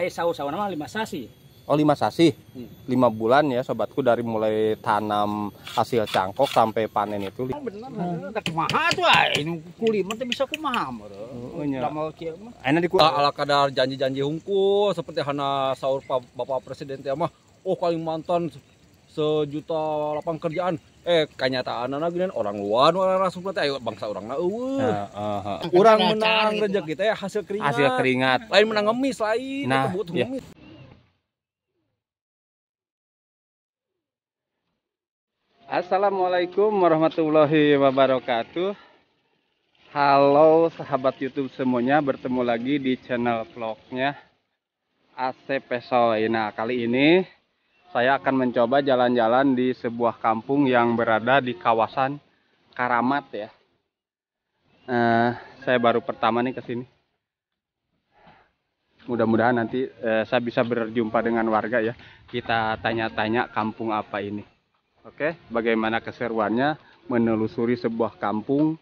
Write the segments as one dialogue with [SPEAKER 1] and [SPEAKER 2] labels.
[SPEAKER 1] air sawu sawu nama lima sasi
[SPEAKER 2] oh lima sasi hmm. lima bulan ya sobatku dari mulai tanam hasil cangkok sampai panen itu oh,
[SPEAKER 1] bener iya. hmm. kumaha tuh ini kulit, tuh ah, bisa kumaha oh, enak ala kadar janji-janji hungku seperti hana saur bapak presiden ya mah oh Kalimantan sejuta lapang kerjaan eh kenyataan anak gini orang luar orang langsung nanti ayo bangsa orang nah, uh, uh, orang menang rezeki ya hasil keringat hasil keringat lain menang ngemis lain
[SPEAKER 2] nah, butuh yeah. Iya. Assalamualaikum warahmatullahi wabarakatuh Halo sahabat YouTube semuanya bertemu lagi di channel vlognya Asep Pesoy Nah kali ini saya akan mencoba jalan-jalan di sebuah kampung yang berada di kawasan Karamat ya. Uh, saya baru pertama nih ke sini. Mudah-mudahan nanti uh, saya bisa berjumpa dengan warga ya. Kita tanya-tanya kampung apa ini. Oke, okay? bagaimana keseruannya menelusuri sebuah kampung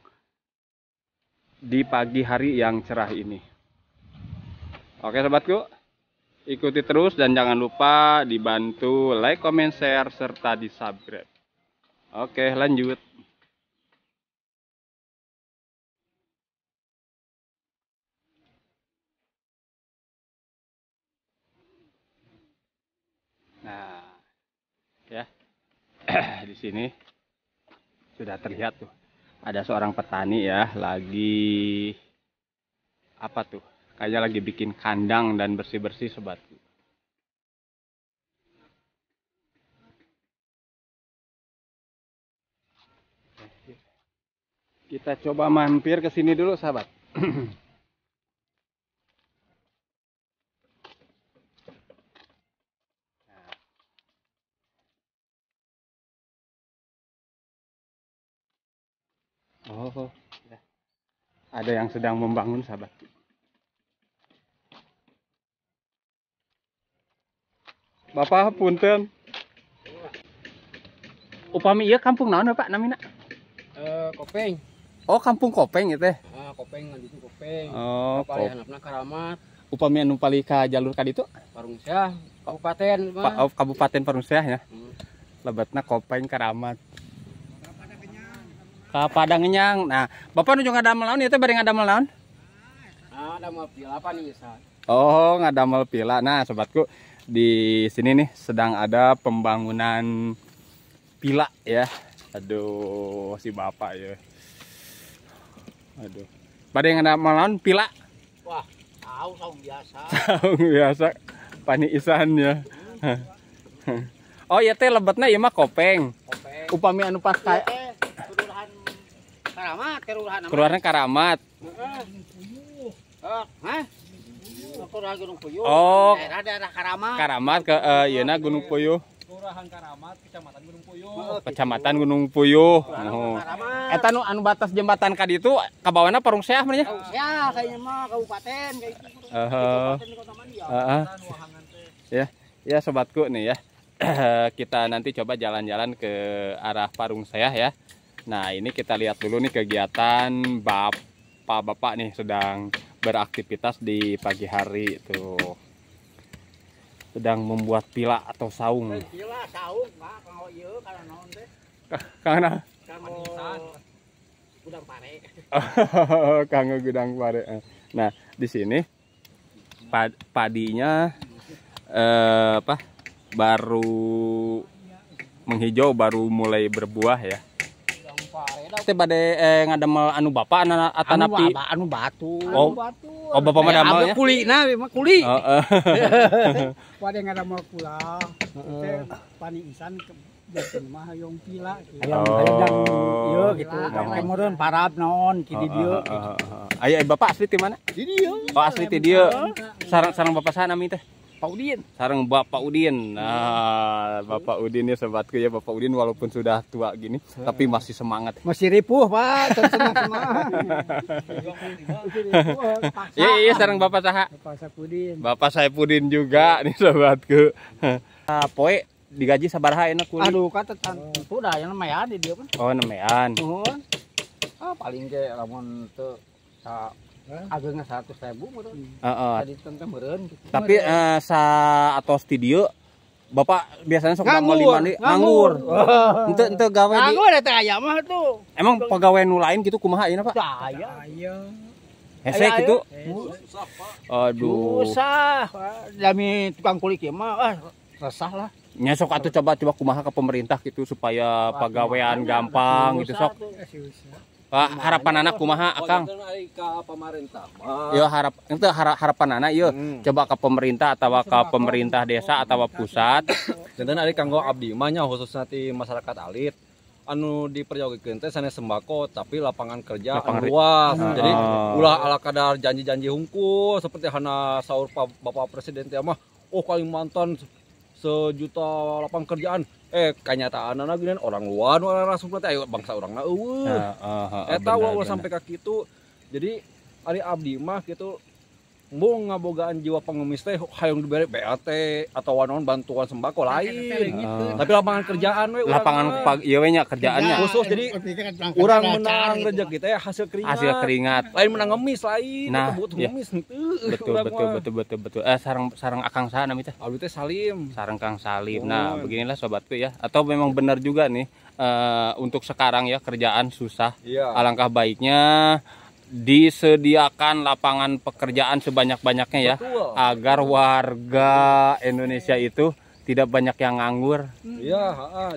[SPEAKER 2] di pagi hari yang cerah ini. Oke okay, sobatku, Ikuti terus dan jangan lupa dibantu like, comment, share, serta di
[SPEAKER 3] subscribe. Oke lanjut. Nah, ya,
[SPEAKER 2] di sini sudah terlihat tuh ada seorang petani ya lagi apa tuh Kayaknya lagi bikin kandang dan
[SPEAKER 3] bersih-bersih sobat Kita coba
[SPEAKER 2] mampir ke sini dulu, sahabat. Nah.
[SPEAKER 3] Oh, oh ya. ada yang sedang membangun sahabat.
[SPEAKER 2] Bapak punten. Upami ya kampung naon ya, Pak namina?
[SPEAKER 1] Uh, Kopeng.
[SPEAKER 2] Oh, kampung Kopeng ya teh.
[SPEAKER 1] Ah, Kopeng di Kopeng. Oh, Kopeng. Karamat.
[SPEAKER 2] Upami anu paling ka jalur ka ditu?
[SPEAKER 1] Parungseah, Kabupaten. Pa oh,
[SPEAKER 2] Kabupaten Parungseah ya. Hmm. Lebatna Kopeng Karamat. Ke Padang Enyang. Nah, Bapak nu jeung ada naon ieu ya, teh bari ngadamel naon?
[SPEAKER 1] Ah, ngadamel pila apa nih, Ustaz?
[SPEAKER 2] Oh, ada pila. Nah, sobatku, di sini nih sedang ada pembangunan pila ya. Aduh, si bapak ya. Aduh. Pada yang ada malam pila.
[SPEAKER 1] Wah, tahu saung biasa. saung
[SPEAKER 2] biasa. panik isan ya. oh ya teh lebetnya ya mah kopeng. Kopeng. Upami anu pas kayak. Iya, Kerulahan
[SPEAKER 1] Karamat, Kerulahan Karamat. Uh, uh. Oh.
[SPEAKER 3] daerah Karamat. Karamat ke
[SPEAKER 2] uh, eh, Yena iya Gunung iya. Puyuh.
[SPEAKER 3] Kelurahan Karamat, Kecamatan Gunung Puyuh. Oh, gitu.
[SPEAKER 2] Kecamatan Gunung Puyuh. Oh. Eta nu anu batas jembatan kadi itu kabawana Parung Seah mah nya.
[SPEAKER 4] Seah kayaknya mah kabupaten kayak
[SPEAKER 2] gitu. Heeh. Heeh. Ya, ya sobatku nih ya. kita nanti coba jalan-jalan ke arah Parung Seah ya. Nah, ini kita lihat dulu nih kegiatan Bapak-bapak nih sedang beraktivitas di pagi hari itu sedang membuat pila atau saung.
[SPEAKER 4] Eh, pila saung Pak, kalau iya kana naon teh? Kana
[SPEAKER 2] kanggo nah. gudang pare. Oh, Kang gudang pare. Eh, nah, di sini pad padinya eh, apa? baru menghijau baru mulai berbuah ya teh bade eh, ngadamel anu bapak anu atanapi anu, anu batu oh, anu batu oh bapak mah eh, damel ya kuli nah mah kuli heeh oh,
[SPEAKER 1] bade ngadamel kula teh pani isan Jangan
[SPEAKER 3] mah hayong pila yang hayang ieu gitu. Kemudian oh.
[SPEAKER 1] gitu. parab naon kini oh, dieu.
[SPEAKER 2] ayah eh, bapak asli di mana? Di dieu. Oh asli di dia Sarang sarang bapak sana mi Pak Udin. Sarang Bapak Udin. Nah, Bapak Udin ya sobatku ya Bapak Udin walaupun sudah tua gini uh, tapi masih semangat. Masih ripuh, Pak. senang
[SPEAKER 3] semangat. Iya, iya, iya sarang Bapak Saha. Bapak Saipudin.
[SPEAKER 2] Bapak Saipudin juga nih sobatku. Nah, poe digaji sabaraha enak kulit. Aduh,
[SPEAKER 1] kata tentu dah yang nemean di dia, kan.
[SPEAKER 2] Oh, nemean.
[SPEAKER 1] Oh. Ah, paling ge lamun teu ah, agaknya satu ribu meren. Uh, uh. Tadi Tapi
[SPEAKER 2] uh, sa atau studio Bapak biasanya sok nganggur, lima nih nganggur. Oh. Ente ente gawe di. Nganggur
[SPEAKER 1] ada ayam mah tuh.
[SPEAKER 2] Emang pegawai nu lain gitu kumaha ini Pak?
[SPEAKER 1] ayam hehe gitu. Susah,
[SPEAKER 2] Pak. Aduh.
[SPEAKER 1] Susah. Dami tukang kulit ya mah ah, resah lah.
[SPEAKER 2] Nyesok sok atuh coba coba kumaha ke pemerintah gitu supaya pegawaian gampang gitu sok.
[SPEAKER 3] Tuh. Eh,
[SPEAKER 2] Pak ah, harapan anak kumaha oh, iya, Akang
[SPEAKER 1] kan Yo harap
[SPEAKER 2] itu harapan anak yo hmm. coba ke pemerintah atau ke pemerintah desa oh, atau iya, kan. pusat
[SPEAKER 1] dan ada kanggo abdi mahnya khususnya di masyarakat alit anu diperjogikeun teh sana sembako tapi lapangan kerja anu lapangan luas. Ah. Jadi ulah ala kadar janji-janji hungkul seperti hana saur Bapak Presiden teh mah oh Kalimantan sejuta lapangan kerjaan eh kenyataan, anak gini orang luar orang langsung nanti ayo bangsa orang nah, uh, nah, uh, uh, eta sampai kaki itu jadi hari abdi mah gitu mau ngabogaan jiwa pengemis teh hayung diberi BAT atau wanon bantuan sembako nah, lain gitu. Ah. tapi lapangan kerjaan we lapangan iya we nya kerjaannya iya, khusus jadi kan orang menang gitu. rezeki teh hasil keringat hasil
[SPEAKER 2] keringat lain menang ngemis lain nah butuh ya. ngemis
[SPEAKER 3] gitu. betul betul, betul
[SPEAKER 2] betul betul eh sarang sarang akang sana teh abdi teh Salim sarang Kang Salim nah beginilah sobatku ya atau memang benar juga nih uh, untuk sekarang ya kerjaan susah iya. alangkah baiknya disediakan lapangan pekerjaan sebanyak-banyaknya ya Betul. agar warga Indonesia itu tidak banyak yang nganggur.
[SPEAKER 1] Hmm. Iya,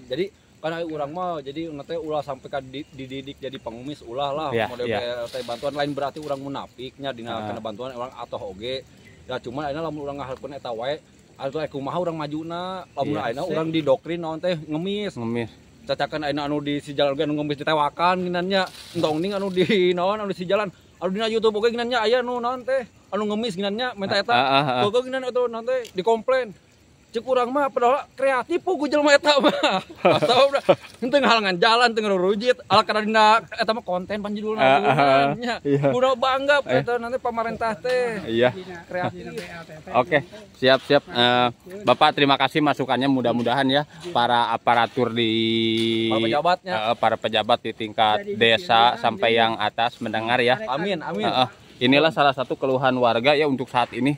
[SPEAKER 1] jadi karena orang mau, jadi nanti ulah sampai kan dididik jadi pengemis ulah lah ya, model ya. Kayak, bantuan lain berarti orang munafiknya dina uh. karena bantuan orang atau oge ya cuman akhirnya lamun orang ngaharkeun eta wae atau eh, kumaha orang na lamun yeah, akhirnya orang didoktrin nanti ngemis ngemis cacakan aina anu di si jalan anu ngemis ditewakan ginannya entong ning anu di naon anu di si jalan anu dina YouTube oge ginannya aya nu naon teh anu ngemis ginannya minta eta bogo ginan atuh naon teh dikomplain cek kurang mah padahal kreatif ku uh, jelema eta mah atau udah teu ngahalangan jalan teu ngerujit ala karena dina eta mah konten panjudulna nya ah, ah, udah bangga eh. eta nanti pemerintah teh iya kreatif
[SPEAKER 2] oke siap siap eh, Bapak terima kasih masukannya mudah-mudahan ya para aparatur di para pejabatnya eh, para pejabat di tingkat desa sampai yang atas mendengar ya amin amin inilah salah satu keluhan warga ya untuk saat ini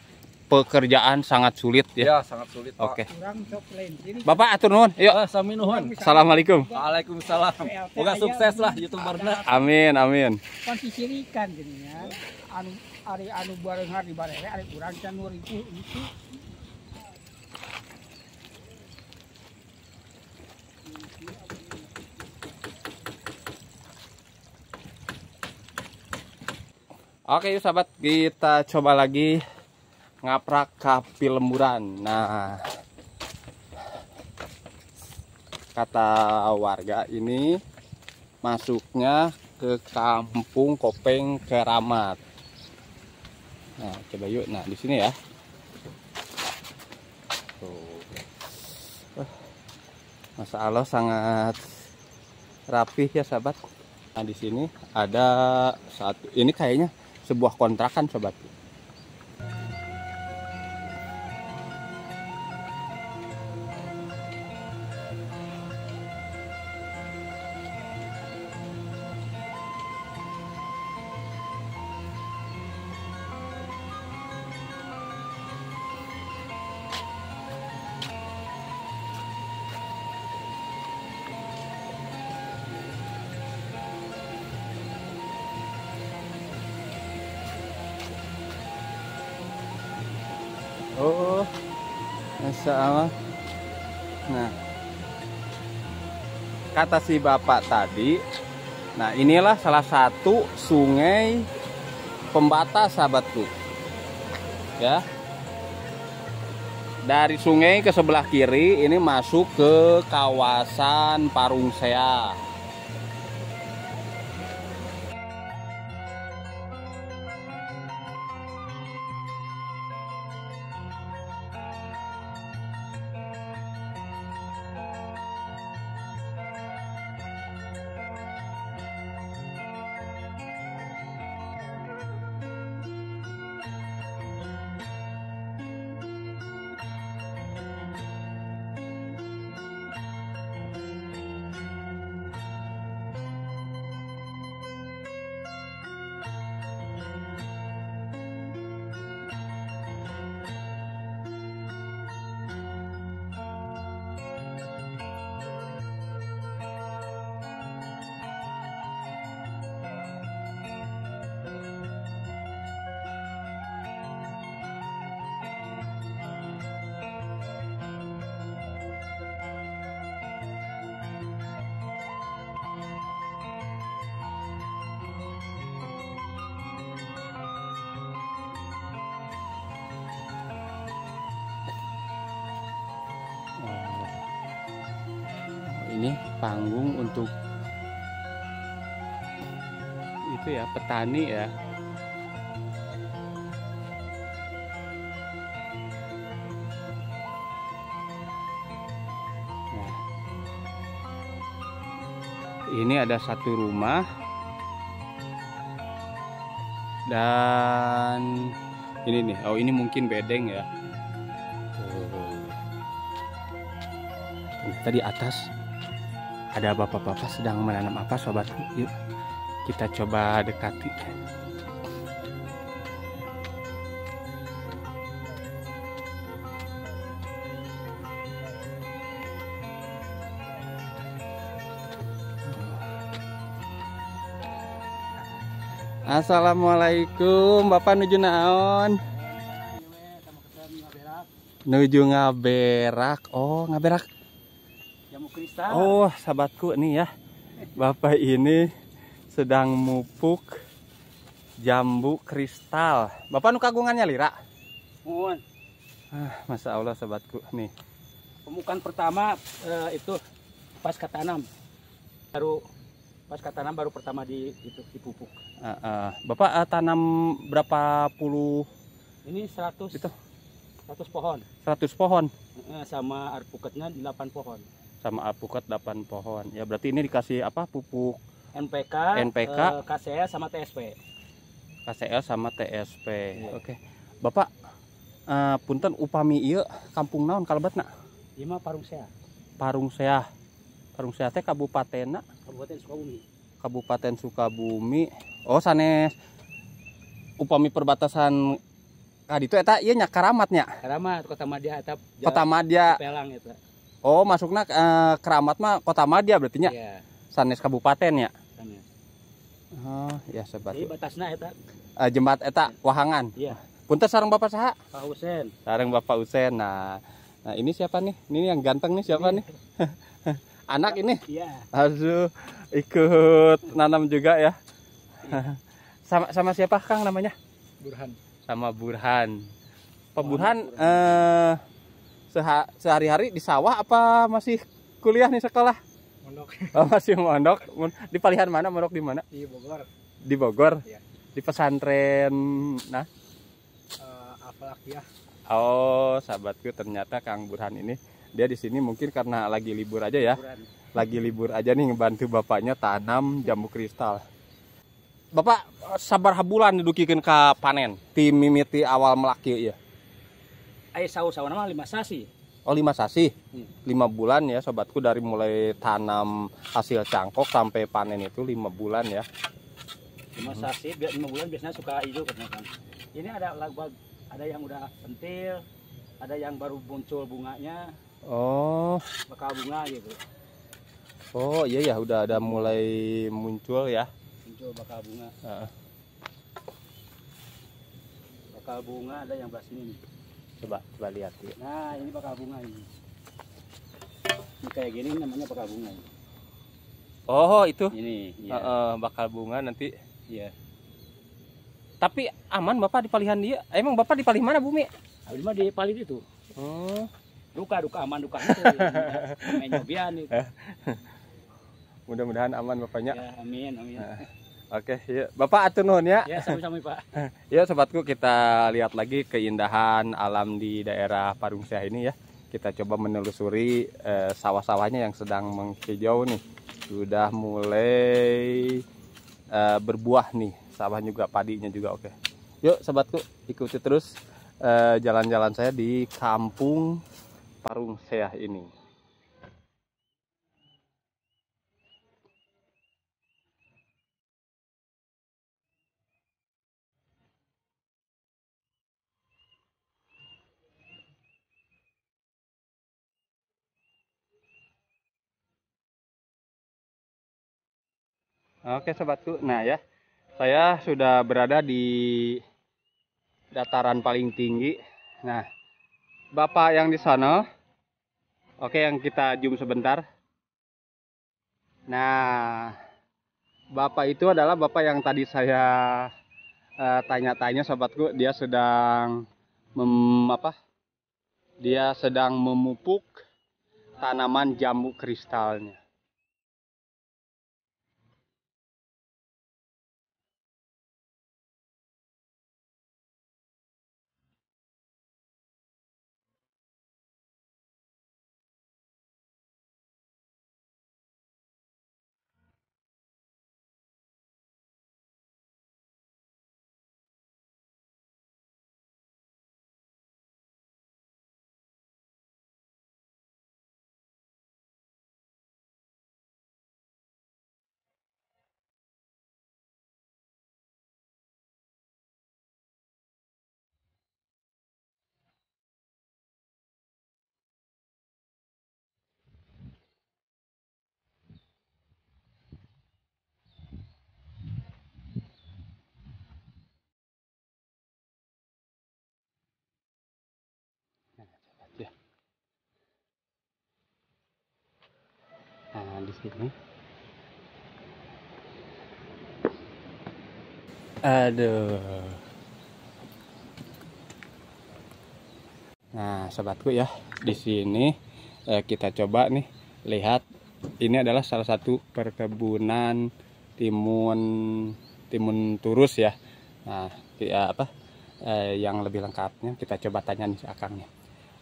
[SPEAKER 2] pekerjaan sangat sulit ya. Ya, sangat sulit. Oke.
[SPEAKER 1] Okay. Bapak atur nuhun. Yuk. Ah, sami
[SPEAKER 2] Assalamualaikum.
[SPEAKER 1] Waalaikumsalam. Semoga sukses lah youtubernya.
[SPEAKER 2] Amin, amin.
[SPEAKER 1] Kan ikan jadinya. Anu ari anu bareng hari bareng ari kurang can 2000 itu.
[SPEAKER 2] Oke, okay, sahabat, kita coba lagi ngaprak kapi lemburan nah kata warga ini masuknya ke kampung Kopeng Keramat nah coba yuk nah di sini ya tuh eh, Allah sangat rapih ya sahabat nah di sini ada satu ini kayaknya sebuah kontrakan sobat oh Masya Allah nah kata si bapak tadi nah inilah salah satu sungai pembatas sahabatku ya dari sungai ke sebelah kiri ini masuk ke kawasan Parungsea ini panggung untuk itu ya petani ya nah, ini ada satu rumah dan ini nih oh ini mungkin bedeng ya Tadi atas ada bapak-bapak sedang menanam apa sobat? yuk kita coba dekati Assalamualaikum Bapak nuju naon Nuju ngaberak Oh ngaberak
[SPEAKER 3] kristal. Oh,
[SPEAKER 2] sahabatku nih ya. Bapak ini sedang mupuk jambu kristal. Bapak nu kagungannya lira? Mun. Ah, Masya Allah sahabatku nih.
[SPEAKER 1] Pemukan pertama eh, itu pas tanam. Baru pas tanam baru pertama di itu dipupuk.
[SPEAKER 2] Uh, uh. Bapak uh, tanam berapa puluh?
[SPEAKER 1] Ini 100. Itu. 100 pohon.
[SPEAKER 2] 100 pohon.
[SPEAKER 1] Eh, sama arpuketnya 8 pohon
[SPEAKER 2] sama alpukat 8 pohon. Ya berarti ini dikasih apa? Pupuk
[SPEAKER 1] NPK, NPK, eh, KCL sama TSP.
[SPEAKER 2] KCL sama TSP. Ya. Oke. Bapak uh, punten upami iya kampung naon kalbat nak? Iya mah Seah. Parung Seah teh kabupaten nak?
[SPEAKER 1] Kabupaten Sukabumi.
[SPEAKER 2] Kabupaten Sukabumi. Oh sanes upami perbatasan itu eta ieu nya Karamat nya.
[SPEAKER 4] Karamat Kota madia eta Kota madia Pelang
[SPEAKER 2] Oh, masuknya uh, keramat mah kota Madia berarti nya. Iya. Sanes kabupaten ya. Sanes. Oh, iya, ya sebat. Jadi
[SPEAKER 1] batasna eta.
[SPEAKER 2] Uh, jembat eta iya. Wahangan. Iya. Punten
[SPEAKER 1] sarang Bapak saha? Pak Usen.
[SPEAKER 2] Sarang Bapak Usen. Nah, nah ini siapa nih? Ini yang ganteng nih siapa ini. Iya. nih? Anak ini? Iya. Aduh, ikut nanam juga ya. sama sama siapa Kang namanya? Burhan. Sama Burhan. Pemburhan. oh, eh Seha sehari-hari di sawah apa masih kuliah nih sekolah?
[SPEAKER 3] Mondok. Oh,
[SPEAKER 2] masih mondok. Di palihan mana? Mondok di mana? Di Bogor. Di Bogor. Iya. Di pesantren nah.
[SPEAKER 3] Uh, ya.
[SPEAKER 2] Oh, sahabatku ternyata Kang Burhan ini dia di sini mungkin karena lagi libur aja ya. Liburan. Lagi libur aja nih ngebantu bapaknya tanam jambu kristal. Bapak eh, sabar habulan dudukin ke panen. Tim mimiti awal melaki ya
[SPEAKER 1] air sawah sawah nama lima sasi
[SPEAKER 2] Oh lima sasi, hmm. lima bulan ya sobatku dari mulai tanam hasil cangkok sampai panen itu lima bulan ya.
[SPEAKER 1] Lima hmm. sasi, biar lima bulan biasanya suka hijau kan. Ini ada lagu ada yang udah pentil, ada yang baru muncul bunganya.
[SPEAKER 2] Oh.
[SPEAKER 1] Bakal bunga gitu.
[SPEAKER 2] Oh iya ya udah ada mulai muncul ya.
[SPEAKER 1] Muncul bakal bunga. Uh. Bakal bunga ada yang belas ini nih coba coba lihat ya. nah ini bakal bunga ini ini kayak gini namanya bakal bunga ini.
[SPEAKER 2] oh itu ini ya. uh, uh, bakal bunga nanti iya tapi aman bapak di palihan dia emang bapak di palih mana bumi
[SPEAKER 1] di di palih itu oh duka duka aman duka itu main eh.
[SPEAKER 2] mudah-mudahan aman bapaknya ya, amin amin eh. Oke, yuk. Iya. Bapak atur nuhun ya. Ya,
[SPEAKER 3] sami-sami, Pak.
[SPEAKER 2] yuk, iya, sobatku kita lihat lagi keindahan alam di daerah Parungsiah ini ya. Kita coba menelusuri eh, sawah-sawahnya yang sedang menghijau nih. Sudah mulai eh, berbuah nih, sawah juga padinya juga oke. Yuk, sobatku ikuti terus eh, jalan-jalan eh, saya di Kampung Parungsiah ini.
[SPEAKER 3] Oke sobatku, nah ya, saya sudah
[SPEAKER 2] berada di dataran paling tinggi. Nah, bapak yang di sana, oke yang kita zoom sebentar. Nah, bapak itu adalah bapak yang tadi saya eh, tanya-tanya uh, sobatku, dia sedang mem, apa? Dia sedang memupuk tanaman jambu kristalnya.
[SPEAKER 3] sini aduh nah
[SPEAKER 2] sobatku ya di sini eh, kita coba nih lihat ini adalah salah satu perkebunan timun timun turus ya nah ya apa eh, yang lebih lengkapnya kita coba tanya nih akangnya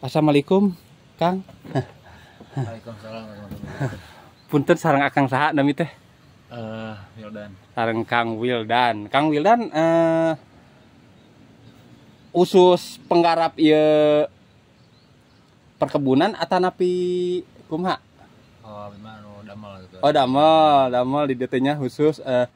[SPEAKER 2] assalamualaikum kang punten sarang akang saha nami teh uh, Wildan sarang Kang Wildan Kang Wildan uh, usus penggarap ya perkebunan atau napi kumha
[SPEAKER 4] oh benar no, damel gitu. oh
[SPEAKER 2] damel damel di detenya khusus uh, eh,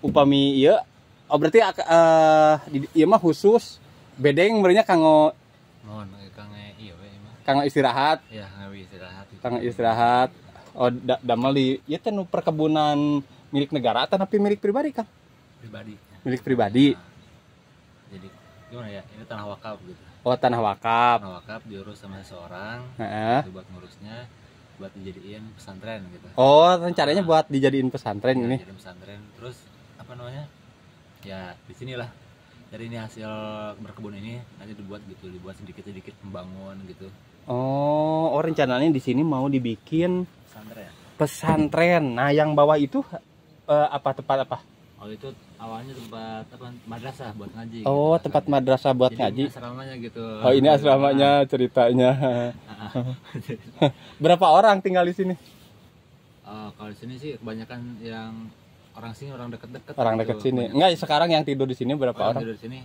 [SPEAKER 2] upami iya oh berarti uh, di, iya mah khusus bedeng berinya kanggo mohon
[SPEAKER 4] kanggo iya mah kanggo istirahat ya kanggo istirahat kanggo
[SPEAKER 2] istirahat oh da damel di ya teh perkebunan milik negara atau tapi milik pribadi kan pribadi milik pribadi nah,
[SPEAKER 4] jadi gimana ya ini tanah wakaf gitu
[SPEAKER 2] oh tanah wakaf
[SPEAKER 4] tanah wakaf diurus sama seseorang uh buat ngurusnya buat dijadiin pesantren gitu oh
[SPEAKER 2] rencananya nah, buat dijadiin pesantren iya, ini
[SPEAKER 4] jadi pesantren terus apa namanya ya di sinilah jadi ini hasil berkebun ini nanti dibuat gitu dibuat sedikit sedikit membangun gitu
[SPEAKER 2] Oh, oh rencananya di sini mau dibikin pesantren. Ya? Pesantren. Nah, yang bawah itu uh, apa tempat apa?
[SPEAKER 4] Oh, itu awalnya tempat apa madrasah buat ngaji. Gitu. Oh, gitu. tempat madrasah buat Jadi ngaji. Asramanya gitu. Oh, ini asramanya
[SPEAKER 2] ah. ceritanya. Berapa orang tinggal di sini?
[SPEAKER 4] Uh, kalau di sini sih kebanyakan yang orang sini orang deket-deket. Orang gitu. deket sini. Banyak. Enggak, sekarang
[SPEAKER 2] yang tidur di sini berapa oh, orang? Tidur di
[SPEAKER 4] sini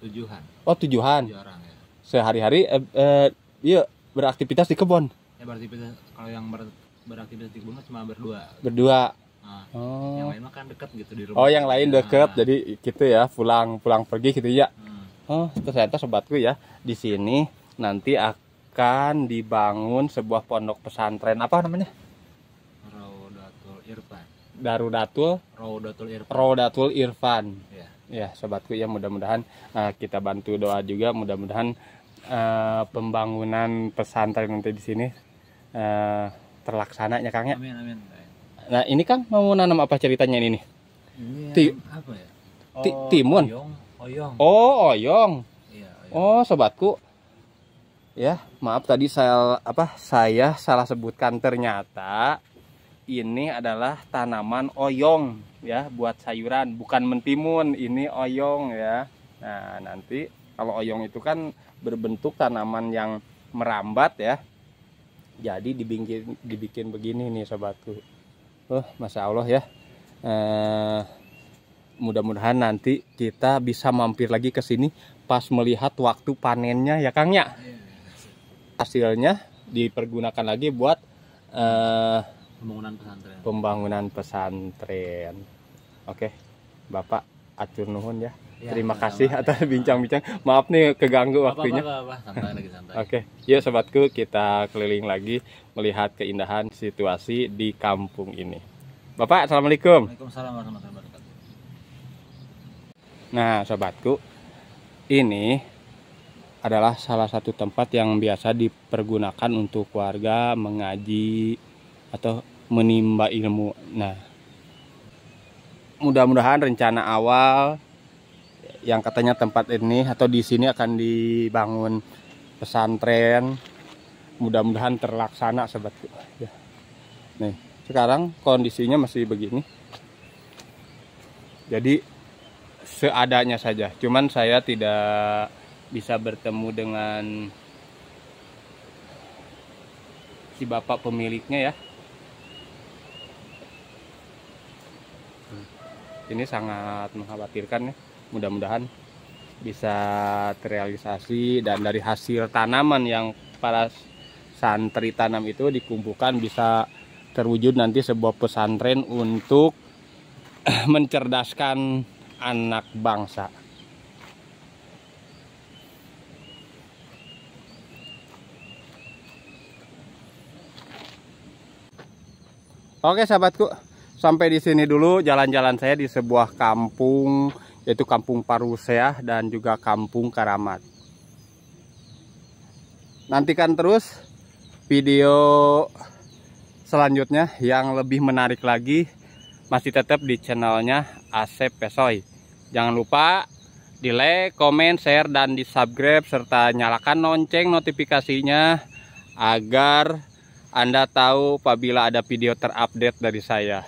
[SPEAKER 4] tujuhan. Oh, tujuhan. Tujuh orang. Ya
[SPEAKER 2] sehari-hari eh, eh, iya beraktivitas di kebun
[SPEAKER 4] ya beraktivitas kalau yang ber, beraktivitas di kebun cuma berdua
[SPEAKER 2] berdua nah, oh. yang lain kan deket gitu di rumah oh yang lain iya. deket nah. jadi gitu ya pulang pulang pergi gitu ya hmm. oh ternyata sobatku ya di sini nanti akan dibangun sebuah pondok pesantren apa namanya
[SPEAKER 4] Raudatul Irfan
[SPEAKER 2] Darudatul Raudatul Irfan Raudatul Irfan ya, ya sobatku ya mudah-mudahan uh, kita bantu doa juga mudah-mudahan Eh, pembangunan pesantren nanti di sini uh, terlaksananya Kang ya. Amin amin. Nah, ini Kang mau nanam apa ceritanya ini nih? Ini Ti apa ya? Oh, timun. oyong. Oh, oyong. Iya, oyong. Oh, sobatku. Ya, maaf tadi saya apa? Saya salah sebutkan ternyata ini adalah tanaman oyong ya buat sayuran, bukan mentimun, ini oyong ya. Nah, nanti kalau oyong itu kan berbentuk tanaman yang merambat ya jadi dibikin dibikin begini nih sobatku oh masya allah ya eh, mudah-mudahan nanti kita bisa mampir lagi ke sini pas melihat waktu panennya ya Kangnya. hasilnya dipergunakan lagi buat eh, pembangunan pesantren pembangunan pesantren oke bapak acur nuhun ya Ya, Terima sama kasih sama. atas bincang-bincang. Maaf nih keganggu waktunya.
[SPEAKER 4] Oke,
[SPEAKER 2] okay. yuk sobatku kita keliling lagi melihat keindahan situasi di kampung ini. Bapak, assalamualaikum.
[SPEAKER 4] Waalaikumsalam warahmatullahi wabarakatuh.
[SPEAKER 2] Nah, sobatku, ini adalah salah satu tempat yang biasa dipergunakan untuk warga mengaji atau menimba ilmu. Nah, mudah-mudahan rencana awal yang katanya tempat ini atau di sini akan dibangun pesantren mudah-mudahan terlaksana sobatku ya. nih sekarang kondisinya masih begini jadi seadanya saja cuman saya tidak bisa bertemu dengan si bapak pemiliknya ya hmm. ini sangat mengkhawatirkan ya mudah-mudahan bisa terrealisasi dan dari hasil tanaman yang para santri tanam itu dikumpulkan bisa terwujud nanti sebuah pesantren untuk mencerdaskan anak bangsa. Oke sahabatku, sampai di sini dulu jalan-jalan saya di sebuah kampung yaitu Kampung Paruseah dan juga Kampung Karamat. Nantikan terus video selanjutnya yang lebih menarik lagi masih tetap di channelnya Asep Pesoy. Jangan lupa di like, komen, share, dan di subscribe serta nyalakan lonceng notifikasinya agar Anda tahu apabila ada video terupdate dari saya.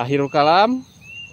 [SPEAKER 2] Akhirul kalam.